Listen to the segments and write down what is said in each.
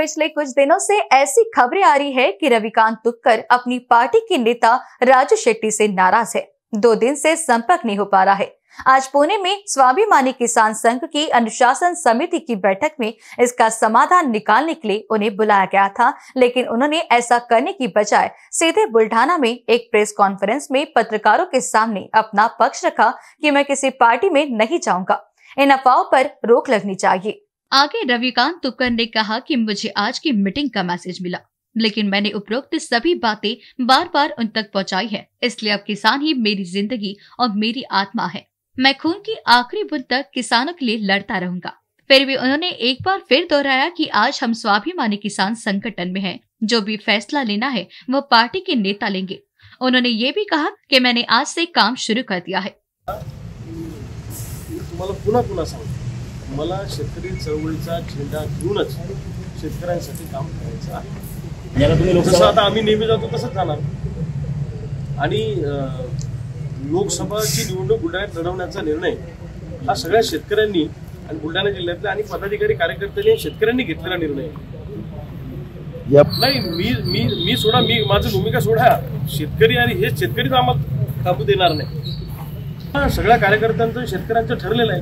पिछले कुछ दिनों से ऐसी खबरें आ रही है कि रविकांत तुक्कर अपनी पार्टी के नेता राजू शेट्टी से नाराज है दो दिन से संपर्क नहीं हो पा रहा है आज पुणे में स्वाभिमानी किसान संघ की अनुशासन समिति की बैठक में इसका समाधान निकालने के लिए उन्हें बुलाया गया था लेकिन उन्होंने ऐसा करने की बजाय सीधे बुल्ढाना में एक प्रेस कॉन्फ्रेंस में पत्रकारों के सामने अपना पक्ष रखा कि मैं किसी पार्टी में नहीं जाऊंगा इन अफवाहों पर रोक लगनी चाहिए आगे रविकांत तुपकर ने कहा कि मुझे आज की मीटिंग का मैसेज मिला लेकिन मैंने उपरोक्त सभी बातें बार बार उन तक पहुंचाई है इसलिए अब किसान ही मेरी जिंदगी और मेरी आत्मा है मैं खून की आखिरी बुद्ध तक किसानों के लिए लड़ता रहूंगा फिर भी उन्होंने एक बार फिर दोहराया कि आज हम स्वाभिमानी किसान संगठन में हैं। जो भी फैसला लेना है वो पार्टी के नेता लेंगे उन्होंने ये भी कहा कि मैंने आज से काम शुरू कर दिया है मतलब मला शेतकरी चळवळीचा झेंडा घेऊनच शेतकऱ्यांसाठी काम करायचं आहे जसं आता आम्ही नेहमी जातो तसंच जाणार आणि लोकसभाची निवडणूक बुलढाण्यात लढवण्याचा निर्णय हा सगळ्या शेतकऱ्यांनी आणि बुलढाणा जिल्ह्यातल्या आणि पदाधिकारी कार्यकर्त्यांनी शेतकऱ्यांनी घेतलेला निर्णय नाही मी मी मी सोडा मी माझी भूमिका सोडा शेतकरी आणि हे शेतकरीच आम्हाला काबू देणार नाही सगळ्या कार्यकर्त्यांचं शेतकऱ्यांचं ठरलेलं आहे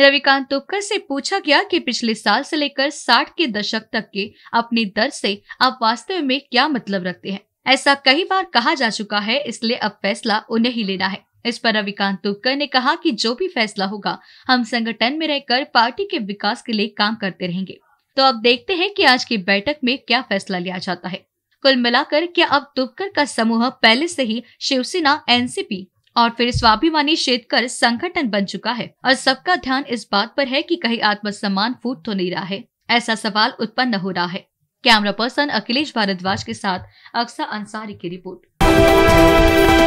रविकांत तुपकर से पूछा गया कि पिछले साल से लेकर 60 के दशक तक के अपनी दर से आप वास्तव में क्या मतलब रखते हैं ऐसा कई बार कहा जा चुका है इसलिए अब फैसला उन्हें ही लेना है इस पर रविकांत तुपकर ने कहा कि जो भी फैसला होगा हम संगठन में रहकर पार्टी के विकास के लिए काम करते रहेंगे तो अब देखते हैं कि आज की बैठक में क्या फैसला लिया जाता है कुल मिलाकर क्या अब तुपकर का समूह पहले से ही शिवसेना एनसीपी और फिर स्वाभिमानी शेतकर संगठन बन चुका है और सबका ध्यान इस बात पर है कि कहीं आत्मसम्मान फूट तो नहीं रहा है ऐसा सवाल उत्पन्न हो रहा है कैमरा पर्सन अखिलेश भारद्वाज के साथ अक्सा अंसारी की रिपोर्ट